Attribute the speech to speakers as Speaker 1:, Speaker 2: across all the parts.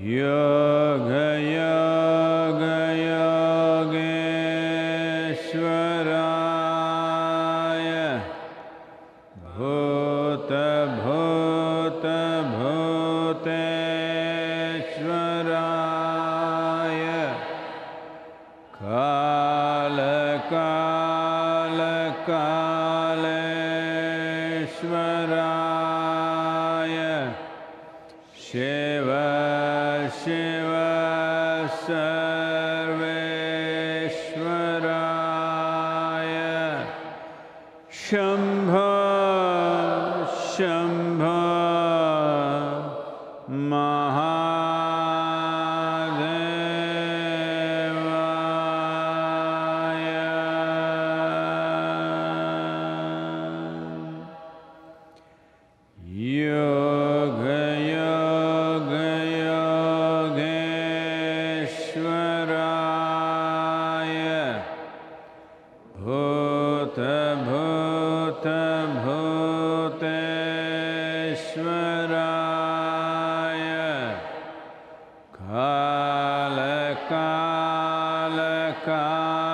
Speaker 1: Yeah. pecar.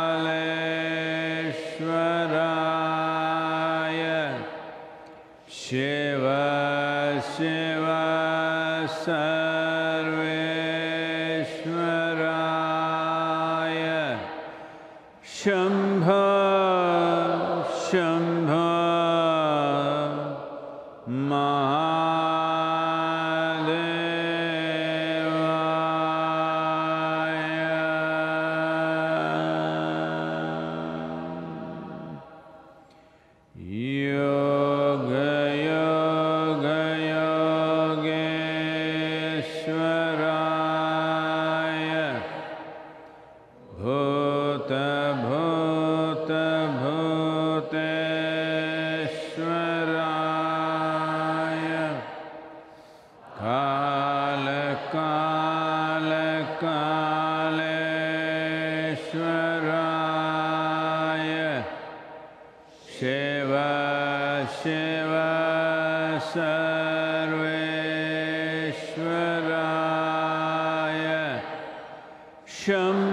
Speaker 1: Um.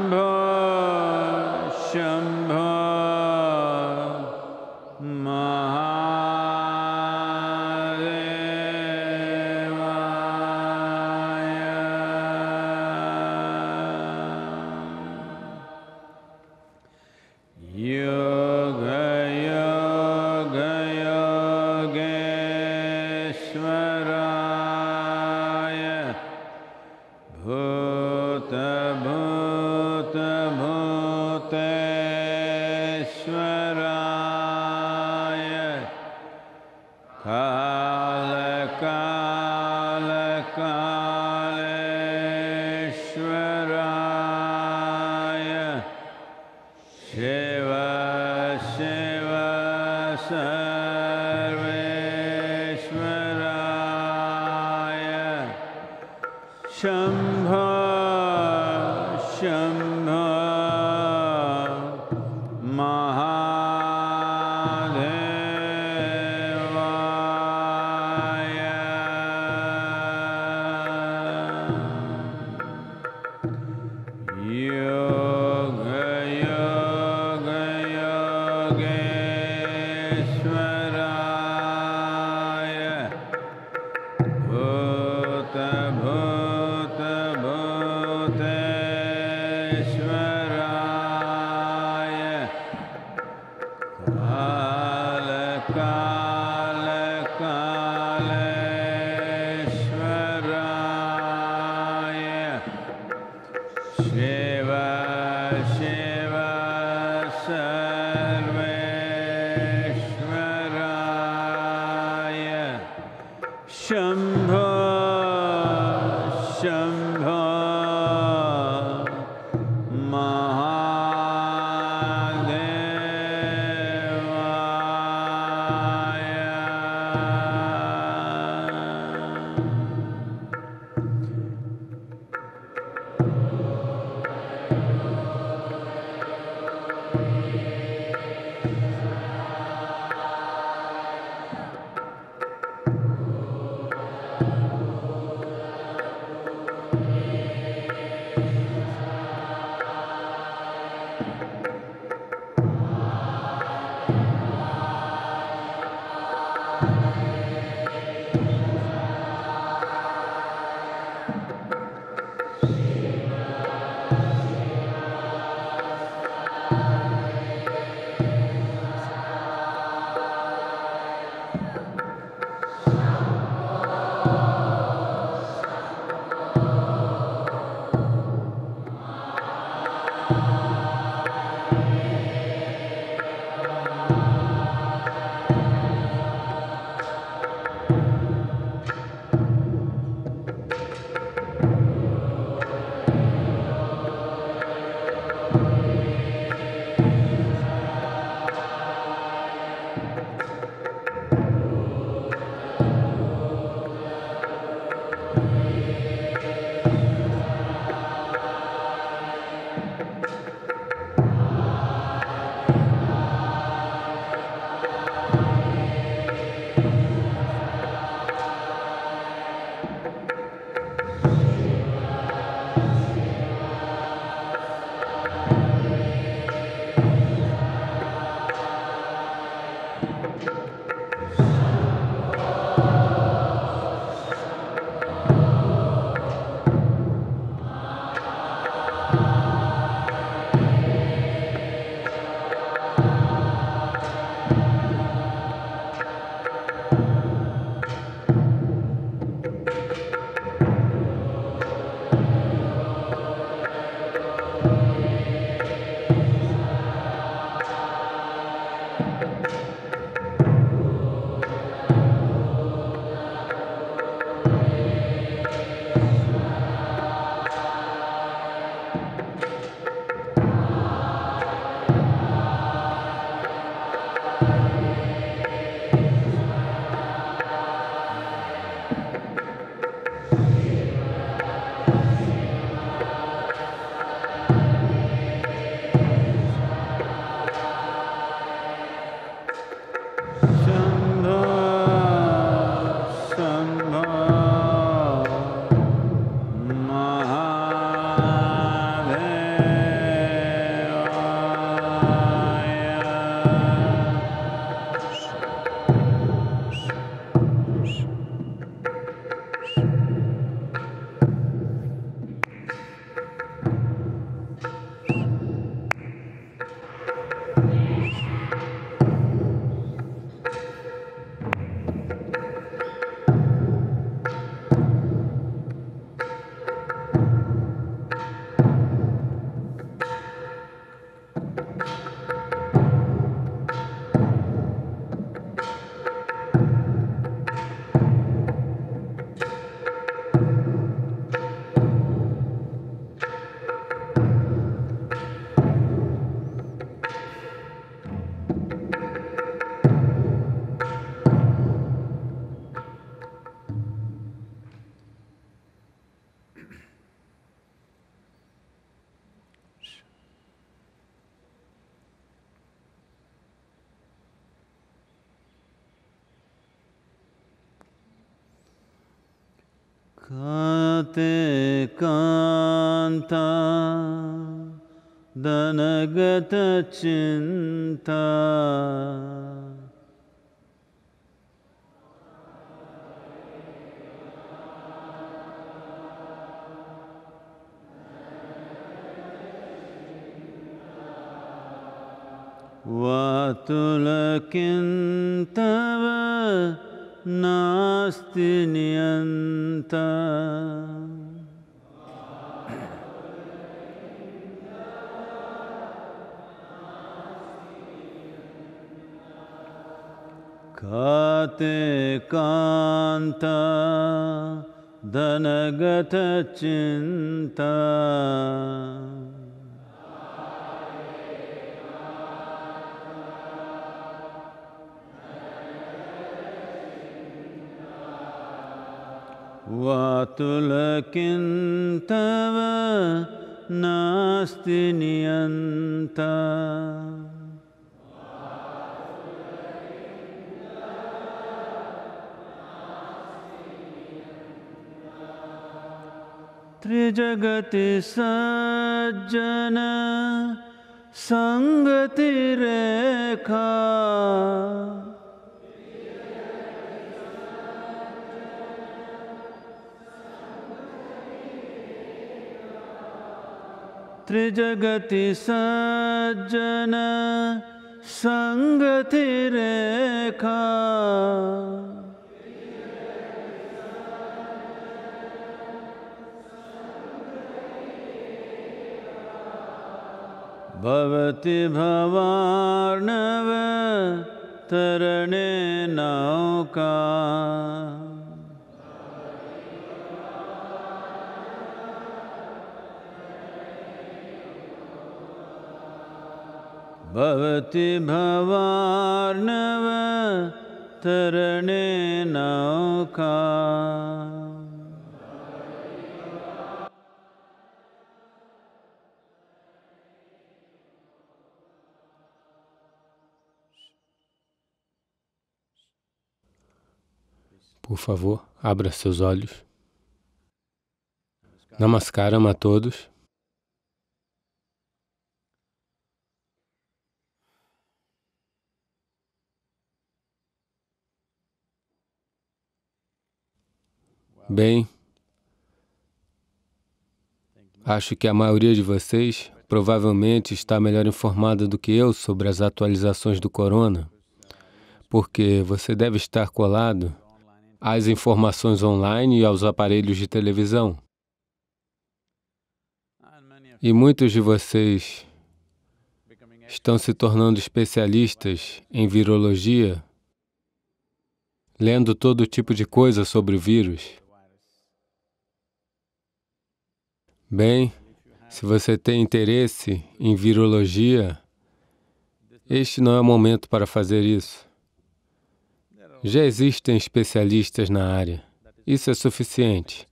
Speaker 2: Shine. காத்தே காந்தா தனகத சிந்தா वातुलकिन्तव नास्ति नियन्ता काते कान्ता धनगतचिन्ता वातुलकिं तव नास्ति नियन्ता त्रिजगति सज्जन सङ्गतिरेखा त्रिजगति सज्जन संगति तिरेखा भवति भवार्णव तरणे नौका भवति भवार्णव तरणे नौका
Speaker 3: Por favor, abra seus olhos. Namaskaram a todos. Bem, acho que a maioria de vocês provavelmente está melhor informada do que eu sobre as atualizações do corona, porque você deve estar colado às informações online e aos aparelhos de televisão. E muitos de vocês estão se tornando especialistas em virologia, lendo todo tipo de coisa sobre o vírus. Bem, se você tem interesse em virologia, este não é o momento para fazer isso. Já existem especialistas na área. Isso é suficiente.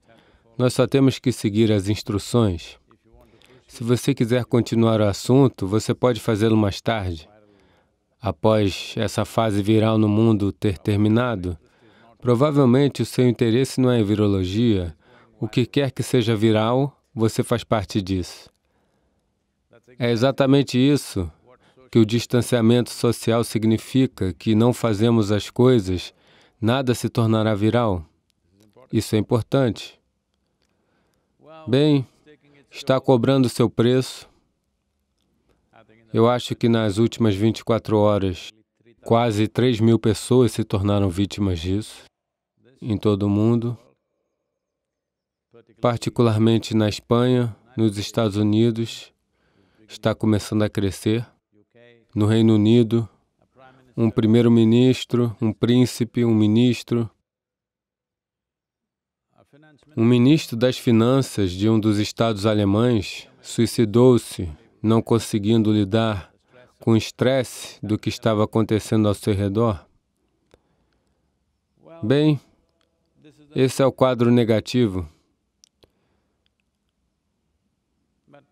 Speaker 3: Nós só temos que seguir as instruções. Se você quiser continuar o assunto, você pode fazê-lo mais tarde. Após essa fase viral no mundo ter terminado, provavelmente o seu interesse não é em virologia. O que quer que seja viral você faz parte disso. É exatamente isso que o distanciamento social significa, que não fazemos as coisas, nada se tornará viral. Isso é importante. Bem, está cobrando seu preço. Eu acho que nas últimas 24 horas, quase 3 mil pessoas se tornaram vítimas disso em todo o mundo particularmente na Espanha, nos Estados Unidos, está começando a crescer. No Reino Unido, um primeiro-ministro, um príncipe, um ministro, um ministro das finanças de um dos estados alemães suicidou-se, não conseguindo lidar com o estresse do que estava acontecendo ao seu redor. Bem, esse é o quadro negativo.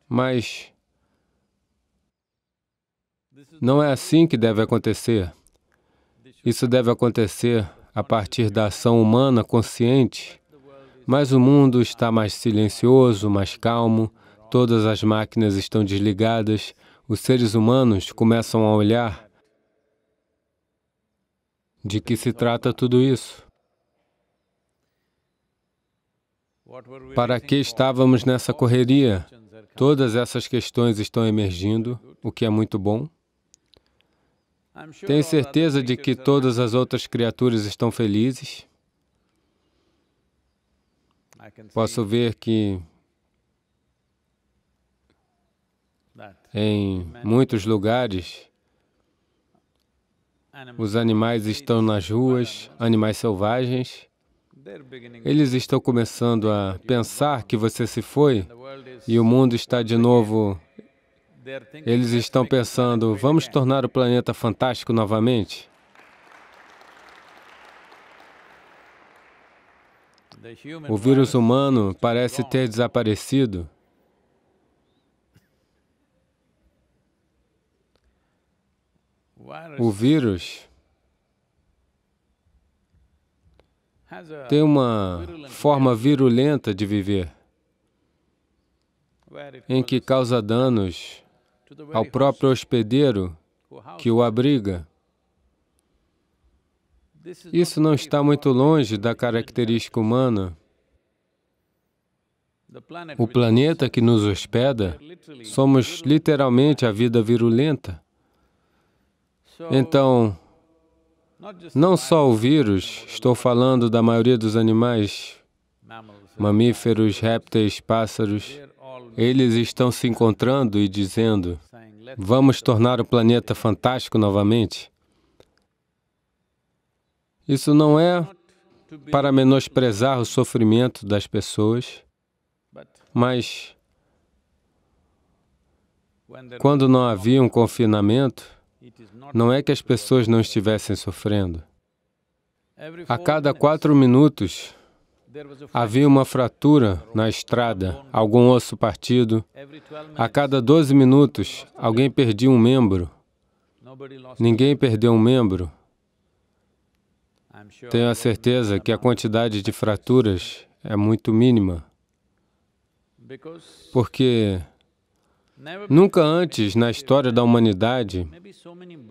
Speaker 3: Mas não é assim que deve acontecer. Isso deve acontecer a partir da ação humana consciente. Mas o mundo está mais silencioso, mais calmo, todas as máquinas estão desligadas, os seres humanos começam a olhar de que se trata tudo isso. Para que estávamos nessa correria? Todas essas questões estão emergindo, o que é muito bom. Tenho certeza de que todas as outras criaturas estão felizes. Posso ver que em muitos lugares os animais estão nas ruas, animais selvagens. Eles estão começando a pensar que você se foi e o mundo está de novo. Eles estão pensando, vamos tornar o planeta fantástico novamente. O vírus humano parece ter desaparecido. O vírus
Speaker 2: tem uma
Speaker 3: forma virulenta de viver, em que causa danos ao próprio hospedeiro que o abriga. Isso não está muito longe da característica humana. O planeta que nos hospeda, somos literalmente a vida virulenta. Então, não só o vírus, estou falando da maioria dos animais, mamíferos, répteis, pássaros. Eles estão se encontrando e dizendo, vamos tornar o planeta fantástico novamente. Isso não é para menosprezar o sofrimento das pessoas, mas quando não havia um confinamento, não é que as pessoas não estivessem sofrendo. A cada quatro minutos, havia uma fratura na estrada, algum osso partido. A cada 12 minutos, alguém perdia um membro. Ninguém perdeu um membro. Tenho a certeza que a quantidade de fraturas é muito mínima, porque Nunca antes na história da humanidade,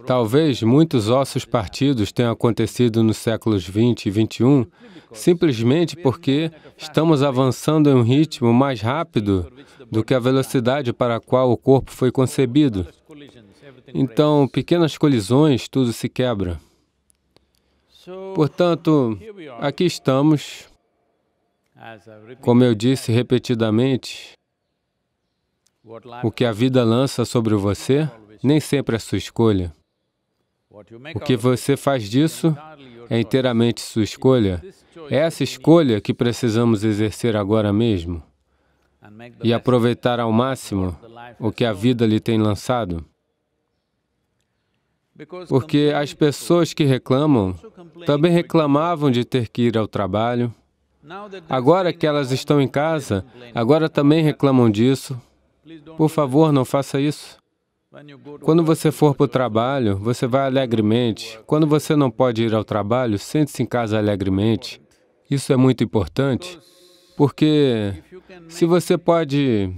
Speaker 3: talvez muitos ossos partidos tenham acontecido nos séculos 20 e 21, simplesmente porque estamos avançando em um ritmo mais rápido do que a velocidade para a qual o corpo foi concebido. Então, pequenas colisões, tudo se quebra. Portanto, aqui estamos. Como eu disse repetidamente, o que a vida lança sobre você nem sempre é sua escolha. O que você faz disso é inteiramente sua escolha. É essa escolha que precisamos exercer agora mesmo e aproveitar ao máximo o que a vida lhe tem lançado. Porque as pessoas que reclamam também reclamavam de ter que ir ao trabalho. Agora que elas estão em casa, agora também reclamam disso, por favor, não faça isso. Quando você for para o trabalho, você vai alegremente. Quando você não pode ir ao trabalho, sente-se em casa alegremente. Isso é muito importante, porque se você pode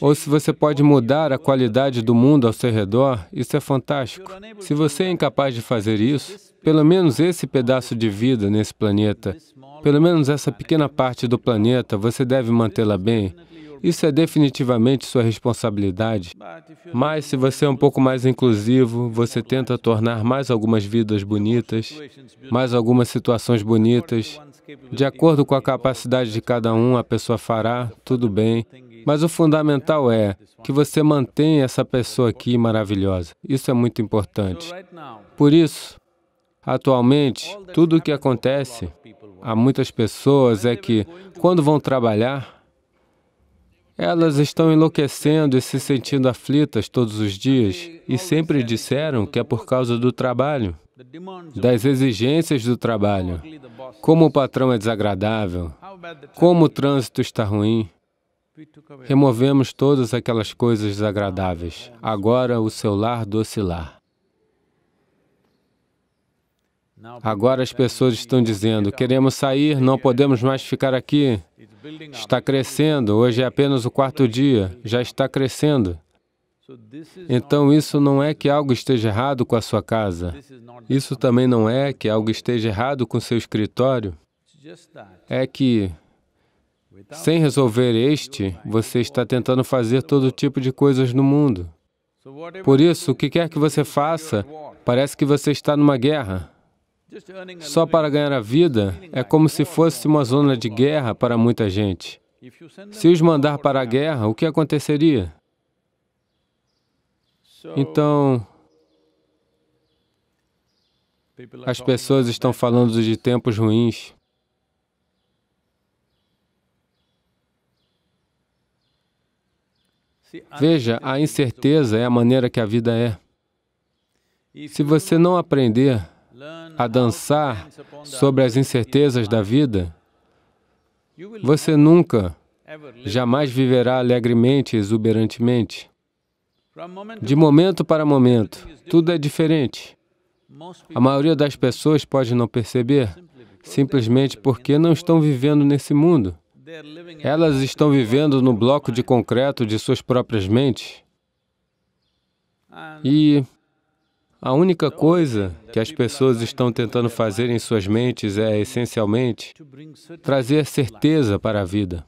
Speaker 3: ou se você pode mudar a qualidade do mundo ao seu redor, isso é fantástico. Se você é incapaz de fazer isso, pelo menos esse pedaço de vida nesse planeta, pelo menos essa pequena parte do planeta, você deve mantê-la bem. Isso é definitivamente sua responsabilidade. Mas se você é um pouco mais inclusivo, você tenta tornar mais algumas vidas bonitas, mais algumas situações bonitas. De acordo com a capacidade de cada um, a pessoa fará, tudo bem. Mas o fundamental é que você mantenha essa pessoa aqui maravilhosa. Isso é muito importante. Por isso, atualmente, tudo o que acontece a muitas pessoas é que, quando vão trabalhar, elas estão enlouquecendo e se sentindo aflitas todos os dias e sempre disseram que é por causa do trabalho, das exigências do trabalho, como o patrão é desagradável, como o trânsito está ruim. Removemos todas aquelas coisas desagradáveis. Agora o seu lar docilar. Agora as pessoas estão dizendo: queremos sair, não podemos mais ficar aqui. Está crescendo, hoje é apenas o quarto dia, já está crescendo. Então, isso não é que algo esteja errado com a sua casa. Isso também não é que algo esteja errado com seu escritório. É que, sem resolver este, você está tentando fazer todo tipo de coisas no mundo. Por isso, o que quer que você faça, parece que você está numa guerra só para ganhar a vida é como se fosse uma zona de guerra para muita gente. Se os mandar para a guerra, o que aconteceria? Então, as pessoas estão falando de tempos ruins. Veja, a incerteza é a maneira que a vida é. Se você não aprender a dançar sobre as incertezas da vida, você nunca, jamais viverá alegremente exuberantemente. De momento para momento, tudo é diferente. A maioria das pessoas pode não perceber, simplesmente porque não estão vivendo nesse mundo. Elas estão vivendo no bloco de concreto de suas próprias mentes. E a única coisa que as pessoas estão tentando fazer em suas mentes é, essencialmente, trazer certeza para a vida.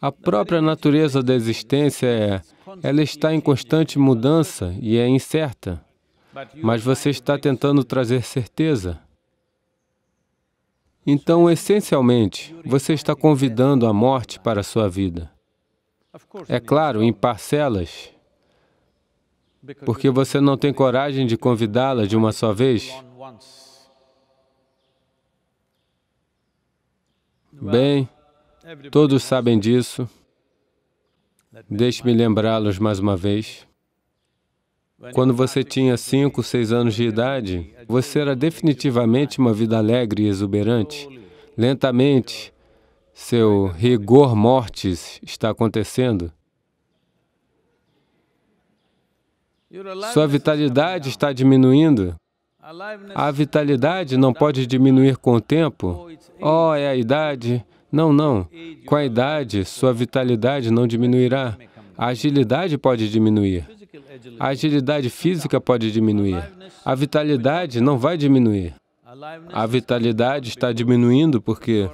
Speaker 3: A própria natureza da existência é, ela está em constante mudança e é incerta, mas você está tentando trazer certeza. Então, essencialmente, você está convidando a morte para a sua vida. É claro, em parcelas, porque você não tem coragem de convidá-la de uma só vez? Bem, todos sabem disso. Deixe-me lembrá-los mais uma vez. Quando você tinha cinco, seis anos de idade, você era definitivamente uma vida alegre e exuberante. Lentamente, seu rigor mortis está acontecendo. Sua vitalidade está diminuindo. A vitalidade não pode diminuir com o tempo. Oh, é a idade. Não, não. Com a idade, sua vitalidade não diminuirá. A agilidade pode diminuir. A agilidade física pode diminuir. A vitalidade não vai diminuir. A vitalidade está diminuindo porque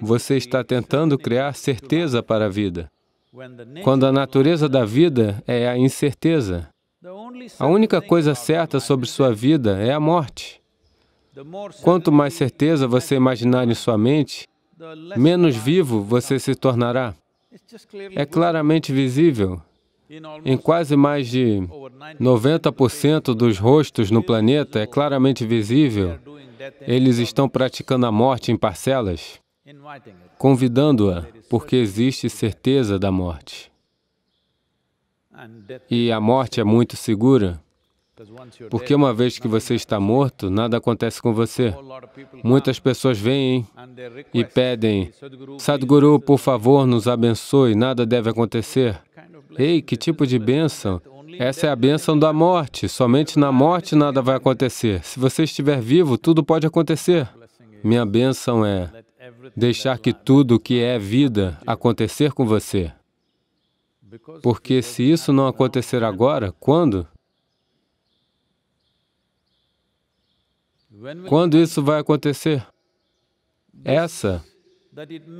Speaker 3: você está tentando criar certeza para a vida. Quando a natureza da vida é a incerteza. A única coisa certa sobre sua vida é a morte. Quanto mais certeza você imaginar em sua mente, menos vivo você se tornará. É claramente visível. Em quase mais de 90% dos rostos no planeta, é claramente visível, eles estão praticando a morte em parcelas, convidando-a, porque existe certeza da morte e a morte é muito segura, porque uma vez que você está morto, nada acontece com você. Muitas pessoas vêm e pedem, Sadhguru, por favor, nos abençoe, nada deve acontecer. Ei, que tipo de bênção? Essa é a bênção da morte. Somente na morte nada vai acontecer. Se você estiver vivo, tudo pode acontecer. Minha bênção é deixar que tudo que é vida acontecer com você. Porque se isso não acontecer agora, quando? Quando isso vai acontecer? Essa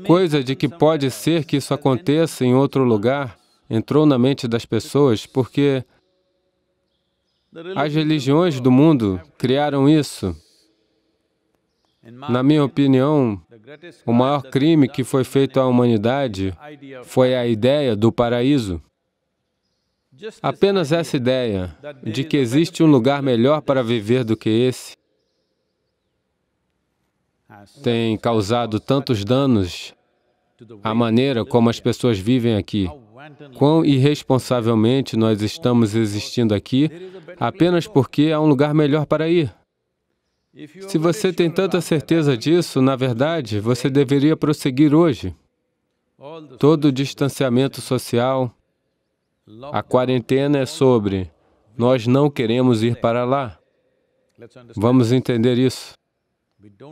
Speaker 3: coisa de que pode ser que isso aconteça em outro lugar entrou na mente das pessoas porque as religiões do mundo criaram isso. Na minha opinião, o maior crime que foi feito à humanidade foi a ideia do paraíso. Apenas essa ideia de que existe um lugar melhor para viver do que esse tem causado tantos danos à maneira como as pessoas vivem aqui. Quão irresponsavelmente nós estamos existindo aqui apenas porque há um lugar melhor para ir. Se você tem tanta certeza disso, na verdade, você deveria prosseguir hoje. Todo o distanciamento social, a quarentena é sobre nós não queremos ir para lá. Vamos entender isso.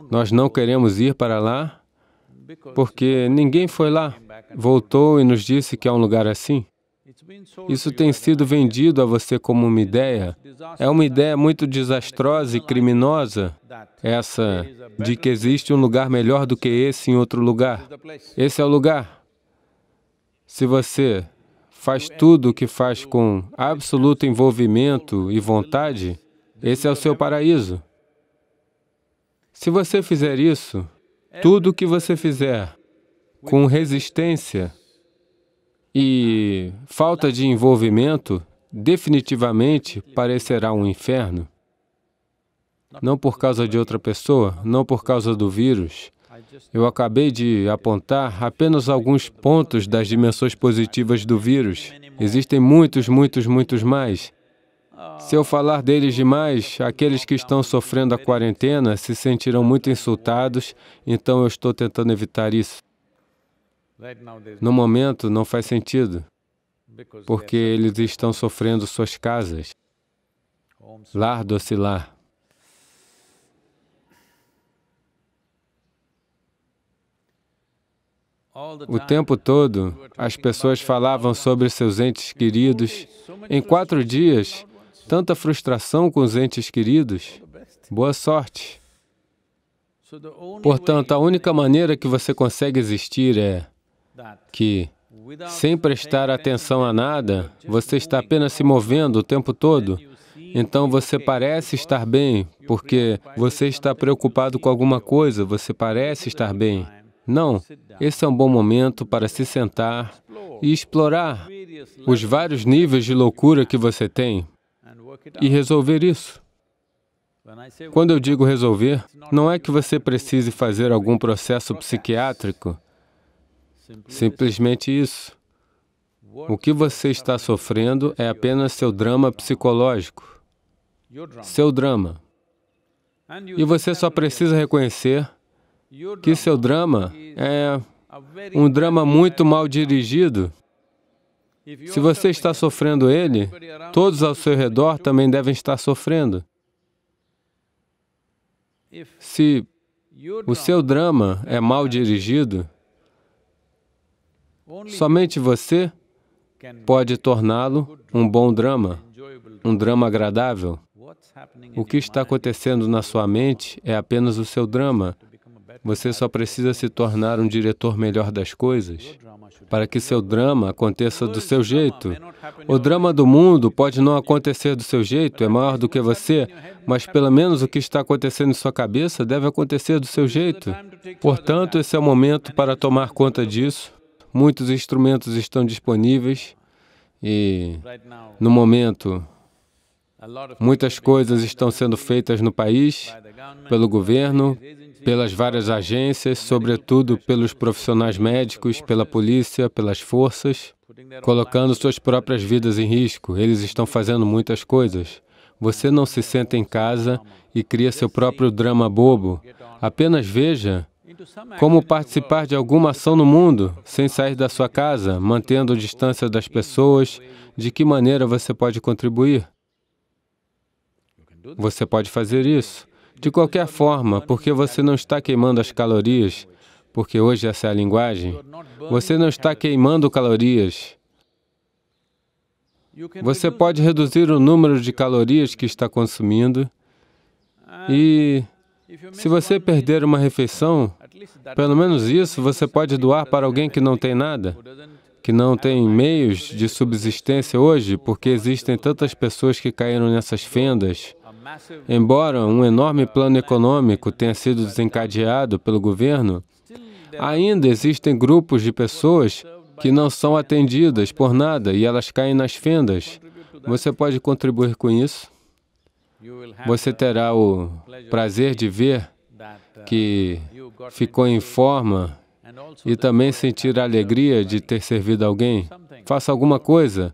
Speaker 3: Nós não queremos ir para lá porque ninguém foi lá, voltou e nos disse que é um lugar assim. Isso tem sido vendido a você como uma ideia. É uma ideia muito desastrosa e criminosa, essa de que existe um lugar melhor do que esse em outro lugar. Esse é o lugar. Se você faz tudo o que faz com absoluto envolvimento e vontade, esse é o seu paraíso. Se você fizer isso, tudo o que você fizer com resistência, e falta de envolvimento definitivamente parecerá um inferno. Não por causa de outra pessoa, não por causa do vírus. Eu acabei de apontar apenas alguns pontos das dimensões positivas do vírus. Existem muitos, muitos, muitos mais. Se eu falar deles demais, aqueles que estão sofrendo a quarentena se sentirão muito insultados, então eu estou tentando evitar isso. No momento, não faz sentido, porque eles estão sofrendo suas casas. Lar doce lar. O tempo todo, as pessoas falavam sobre seus entes queridos. Em quatro dias, tanta frustração com os entes queridos. Boa sorte. Portanto, a única maneira que você consegue existir é que, sem prestar atenção a nada, você está apenas se movendo o tempo todo, então você parece estar bem, porque você está preocupado com alguma coisa, você parece estar bem. Não, esse é um bom momento para se sentar e explorar os vários níveis de loucura que você tem e resolver isso. Quando eu digo resolver, não é que você precise fazer algum processo psiquiátrico, Simplesmente isso. O que você está sofrendo é apenas seu drama psicológico, seu drama. E você só precisa reconhecer que seu drama é um drama muito mal dirigido. Se você está sofrendo ele, todos ao seu redor também devem estar sofrendo. Se o seu drama é mal dirigido, Somente você pode torná-lo um bom drama, um drama agradável. O que está acontecendo na sua mente é apenas o seu drama. Você só precisa se tornar um diretor melhor das coisas para que seu drama aconteça do seu jeito. O drama do mundo pode não acontecer do seu jeito, é maior do que você, mas pelo menos o que está acontecendo em sua cabeça deve acontecer do seu jeito. Portanto, esse é o momento para tomar conta disso Muitos instrumentos estão disponíveis e, no momento, muitas coisas estão sendo feitas no país, pelo governo, pelas várias agências, sobretudo pelos profissionais médicos, pela polícia, pelas forças, colocando suas próprias vidas em risco. Eles estão fazendo muitas coisas. Você não se senta em casa e cria seu próprio drama bobo. Apenas veja como participar de alguma ação no mundo sem sair da sua casa, mantendo a distância das pessoas? De que maneira você pode contribuir? Você pode fazer isso. De qualquer forma, porque você não está queimando as calorias, porque hoje essa é a linguagem, você não está queimando calorias. Você pode reduzir o número de calorias que está consumindo e, se você perder uma refeição, pelo menos isso você pode doar para alguém que não tem nada, que não tem meios de subsistência hoje, porque existem tantas pessoas que caíram nessas fendas. Embora um enorme plano econômico tenha sido desencadeado pelo governo, ainda existem grupos de pessoas que não são atendidas por nada e elas caem nas fendas. Você pode contribuir com isso? Você terá o prazer de ver que ficou em forma e também sentir a alegria de ter servido alguém, faça alguma coisa.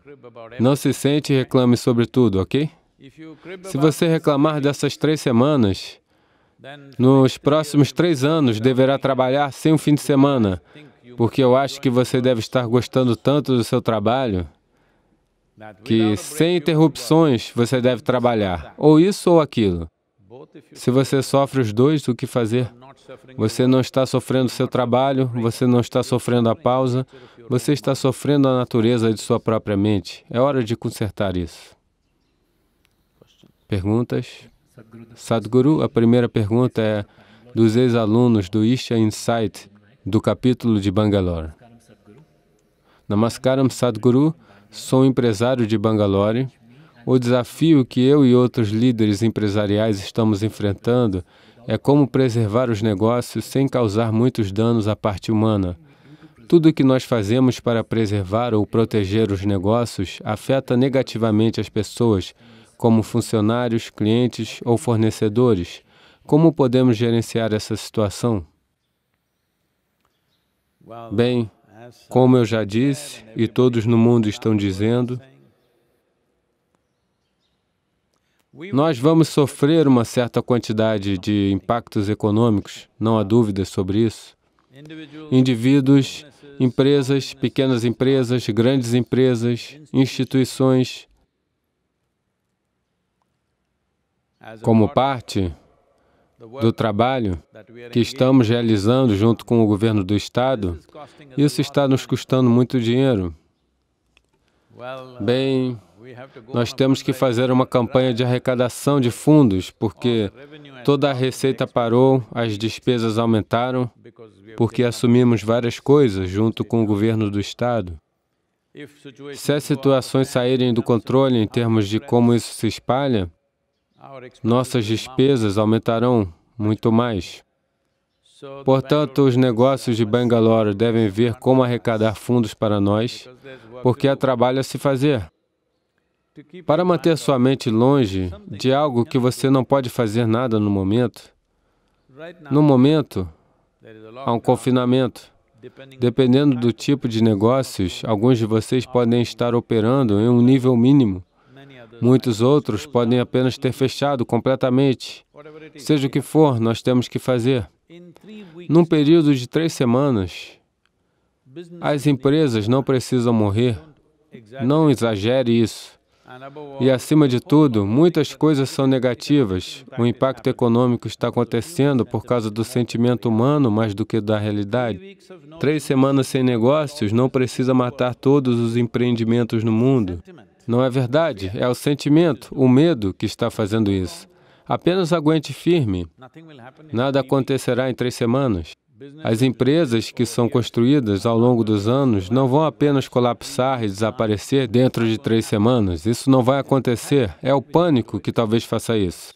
Speaker 3: Não se sente e reclame sobre tudo, ok? Se você reclamar dessas três semanas, nos próximos três anos deverá trabalhar sem um fim de semana, porque eu acho que você deve estar gostando tanto do seu trabalho que sem interrupções você deve trabalhar, ou isso ou aquilo. Se você sofre os dois, o que fazer? Você não está sofrendo seu trabalho, você não está sofrendo a pausa, você está sofrendo a natureza de sua própria mente. É hora de consertar isso. Perguntas? Sadhguru, a primeira pergunta é dos ex-alunos do Isha Insight, do capítulo de Bangalore. Namaskaram Sadhguru, sou empresário de Bangalore o desafio que eu e outros líderes empresariais estamos enfrentando é como preservar os negócios sem causar muitos danos à parte humana. Tudo o que nós fazemos para preservar ou proteger os negócios afeta negativamente as pessoas, como funcionários, clientes ou fornecedores. Como podemos gerenciar essa situação? Bem, como eu já disse, e todos no mundo estão dizendo, Nós vamos sofrer uma certa quantidade de impactos econômicos, não há dúvidas sobre isso. Indivíduos, empresas, pequenas empresas, grandes empresas, instituições. Como parte do trabalho que estamos realizando junto com o governo do Estado, isso está nos custando muito dinheiro. Uh, Bem, nós temos que fazer uma campanha de arrecadação de fundos, porque toda a receita parou, as despesas aumentaram, porque assumimos várias coisas junto com o governo do Estado. Se as situações saírem do controle em termos de como isso se espalha, nossas despesas aumentarão muito mais. Portanto, os negócios de Bangalore devem ver como arrecadar fundos para nós, porque há trabalho a se fazer. Para manter sua mente longe de algo que você não pode fazer nada no momento, no momento há um confinamento. Dependendo do tipo de negócios, alguns de vocês podem estar operando em um nível mínimo. Muitos outros podem apenas ter fechado completamente. Seja o que for, nós temos que fazer. Num período de três semanas, as empresas não precisam morrer. Não exagere isso. E, acima de tudo, muitas coisas são negativas. O impacto econômico está acontecendo por causa do sentimento humano mais do que da realidade. Três semanas sem negócios não precisa matar todos os empreendimentos no mundo. Não é verdade, é o sentimento, o medo que está fazendo isso. Apenas aguente firme. Nada acontecerá em três semanas. As empresas que são construídas ao longo dos anos não vão apenas colapsar e desaparecer dentro de três semanas. Isso não vai acontecer. É o pânico que talvez faça isso.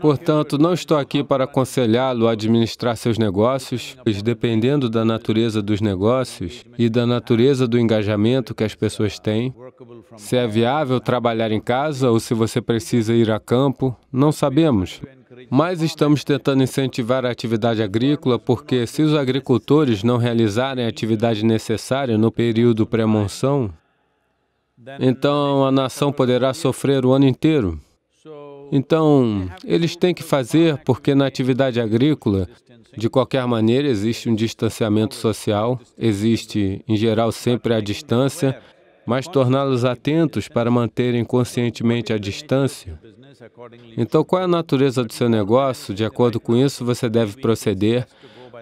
Speaker 3: Portanto, não estou aqui para aconselhá-lo a administrar seus negócios, pois dependendo da natureza dos negócios e da natureza do engajamento que as pessoas têm, se é viável trabalhar em casa ou se você precisa ir a campo, não sabemos. Mas estamos tentando incentivar a atividade agrícola porque, se os agricultores não realizarem a atividade necessária no período pré-monção, então a nação poderá sofrer o ano inteiro. Então, eles têm que fazer porque na atividade agrícola, de qualquer maneira, existe um distanciamento social, existe, em geral, sempre a distância, mas torná-los atentos para manterem conscientemente a distância então, qual é a natureza do seu negócio? De acordo com isso, você deve proceder.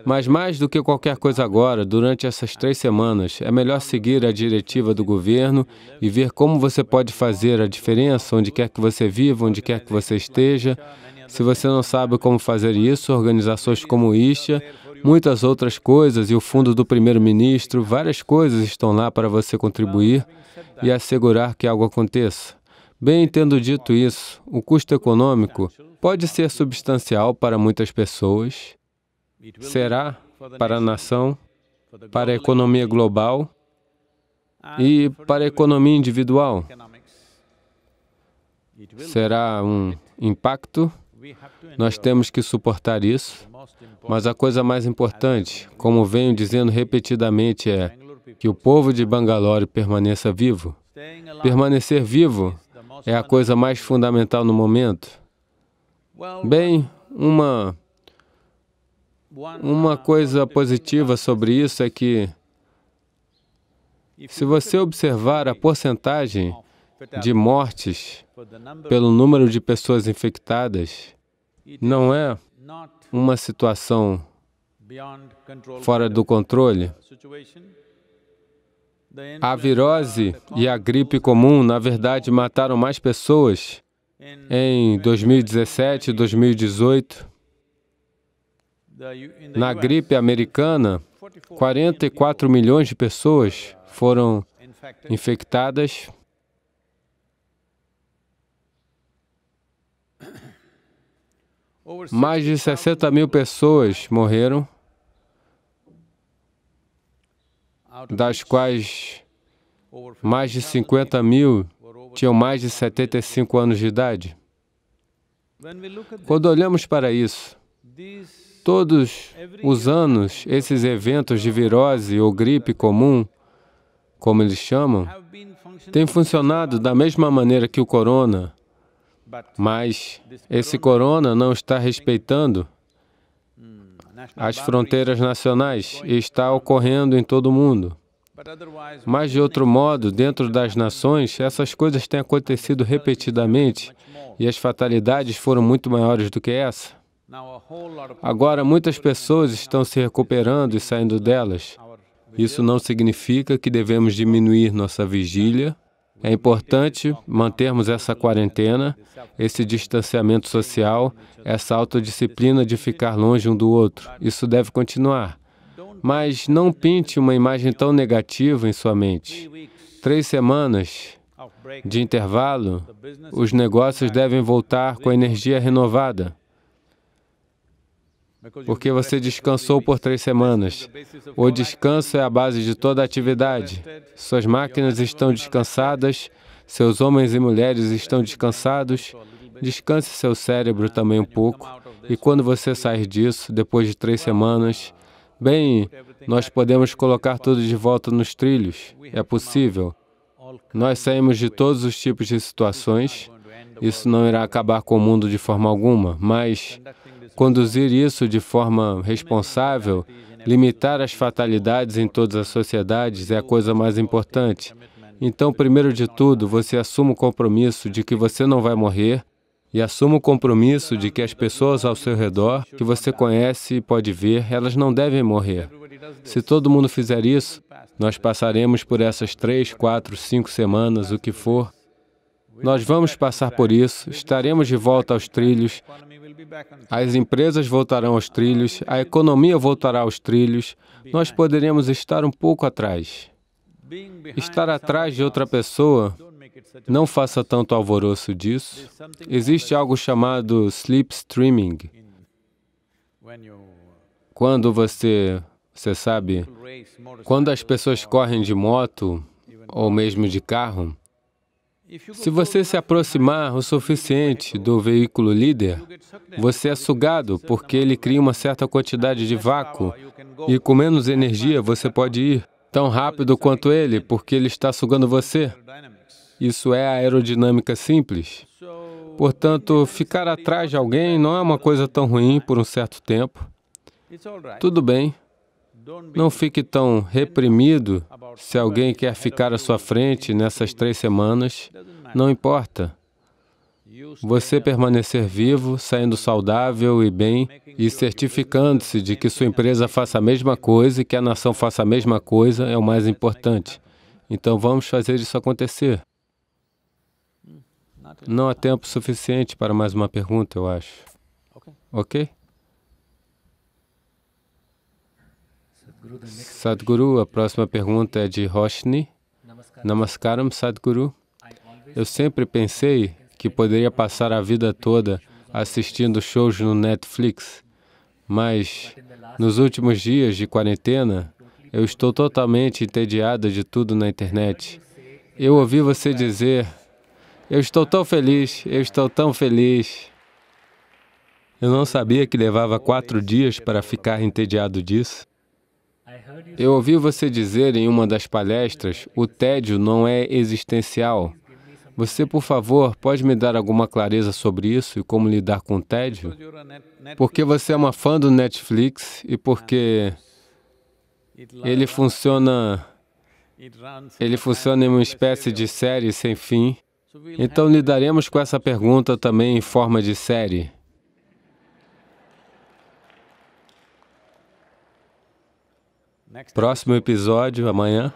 Speaker 3: Mas mais do que qualquer coisa agora, durante essas três semanas, é melhor seguir a diretiva do governo e ver como você pode fazer a diferença onde quer que você viva, onde quer que você esteja. Se você não sabe como fazer isso, organizações como Istia, muitas outras coisas e o fundo do primeiro-ministro, várias coisas estão lá para você contribuir e assegurar que algo aconteça. Bem tendo dito isso, o custo econômico pode ser substancial para muitas pessoas, será para a nação, para a economia global e para a economia individual. Será um impacto, nós temos que suportar isso, mas a coisa mais importante, como venho dizendo repetidamente, é que o povo de Bangalore permaneça vivo. Permanecer vivo é a coisa mais fundamental no momento? Bem, uma, uma coisa positiva sobre isso é que, se você observar a porcentagem de mortes pelo número de pessoas infectadas, não é uma situação
Speaker 2: fora do controle,
Speaker 3: a virose e a gripe comum, na verdade, mataram mais pessoas em 2017 e 2018. Na gripe americana, 44 milhões de pessoas foram infectadas. Mais de 60 mil pessoas morreram. das quais mais de 50 mil tinham mais de 75 anos de idade. Quando olhamos para isso, todos os anos, esses eventos de virose ou gripe comum, como eles chamam, têm funcionado da mesma maneira que o corona, mas esse corona não está respeitando as fronteiras nacionais está ocorrendo em todo o mundo. Mas, de outro modo, dentro das nações, essas coisas têm acontecido repetidamente e as fatalidades foram muito maiores do que essa. Agora, muitas pessoas estão se recuperando e saindo delas. Isso não significa que devemos diminuir nossa vigília é importante mantermos essa quarentena, esse distanciamento social, essa autodisciplina de ficar longe um do outro. Isso deve continuar. Mas não pinte uma imagem tão negativa em sua mente. Três semanas de intervalo, os negócios devem voltar com energia renovada. É porque você descansou por três semanas. O descanso é a base de toda atividade. Suas máquinas estão descansadas, seus homens e mulheres estão descansados. Descanse seu cérebro também um pouco. E quando você sair disso, depois de três semanas, bem, nós podemos colocar tudo de volta nos trilhos. É possível. Nós saímos de todos os tipos de situações. Isso não irá acabar com o mundo de forma alguma, mas conduzir isso de forma responsável, limitar as fatalidades em todas as sociedades é a coisa mais importante. Então, primeiro de tudo, você assuma o compromisso de que você não vai morrer e assuma o compromisso de que as pessoas ao seu redor, que você conhece e pode ver, elas não devem morrer. Se todo mundo fizer isso, nós passaremos por essas três, quatro, cinco semanas, o que for, nós vamos passar por isso, estaremos de volta aos trilhos, as empresas voltarão aos trilhos, a economia voltará aos trilhos. Nós poderíamos estar um pouco atrás. Estar atrás de outra pessoa não faça tanto alvoroço disso. Existe algo chamado slipstreaming. Uh, quando você, você sabe, quando as pessoas correm de moto ou mesmo de carro, se você se aproximar o suficiente do veículo líder, você é sugado porque ele cria uma certa quantidade de vácuo e com menos energia você pode ir tão rápido quanto ele porque ele está sugando você. Isso é a aerodinâmica simples. Portanto, ficar atrás de alguém não é uma coisa tão ruim por um certo tempo. Tudo bem. Não fique tão reprimido se alguém quer ficar à sua frente nessas três semanas, não importa. Você permanecer vivo, saindo saudável e bem e certificando-se de que sua empresa faça a mesma coisa e que a nação faça a mesma coisa é o mais importante. Então vamos fazer isso acontecer. Não há tempo suficiente para mais uma pergunta, eu acho. Ok? Sadhguru, a próxima pergunta é de Roshni. Namaskaram, Sadhguru. Eu sempre pensei que poderia passar a vida toda assistindo shows no Netflix, mas nos últimos dias de quarentena, eu estou totalmente entediada de tudo na internet. Eu ouvi você dizer, eu estou tão feliz, eu estou tão feliz. Eu não sabia que levava quatro dias para ficar entediado disso. Eu ouvi você dizer em uma das palestras: o tédio não é existencial. Você, por favor, pode me dar alguma clareza sobre isso e como lidar com o tédio? Porque você é uma fã do Netflix e porque ele funciona ele funciona em uma espécie de série sem fim. Então lidaremos com essa pergunta também em forma de série. Próximo episódio amanhã.